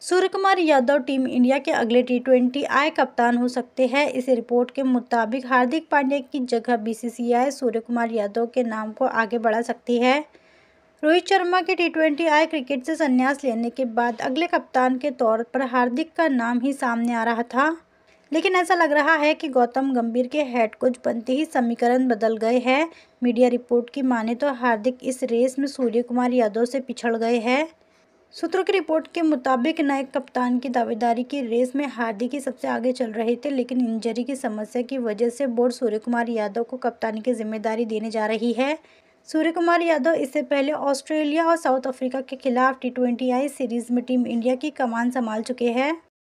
सूर्य Kumar Yadav team India के अगले T twenty आए कप्तान हो सकते हैं इस रिपोर्ट के मुताबिक हार्दिक पांड्या की जगह बीसीसीआई सूर्य कुमार यादव के नाम को आगे बढ़ा सकती है रोहित शर्मा के टी ट्वेंटी आई क्रिकेट से संन्यास लेने के बाद अगले कप्तान के तौर पर हार्दिक का नाम ही सामने आ रहा था लेकिन ऐसा लग रहा है कि गौतम गंभीर के हेड कोच बनते ही समीकरण बदल गए हैं मीडिया रिपोर्ट की माने तो हार्दिक इस रेस में सूर्य कुमार यादव से पिछड़ गए हैं सूत्रों की रिपोर्ट के मुताबिक नायक कप्तान की दावेदारी की रेस में हार्दिक ही सबसे आगे चल रहे थे लेकिन इंजरी की समस्या की वजह से बोर्ड सूर्य कुमार यादव को कप्तानी की जिम्मेदारी देने जा रही है सूर्य कुमार यादव इससे पहले ऑस्ट्रेलिया और साउथ अफ्रीका के खिलाफ टी ट्वेंटी आई सीरीज में टीम इंडिया की कमान संभाल चुके हैं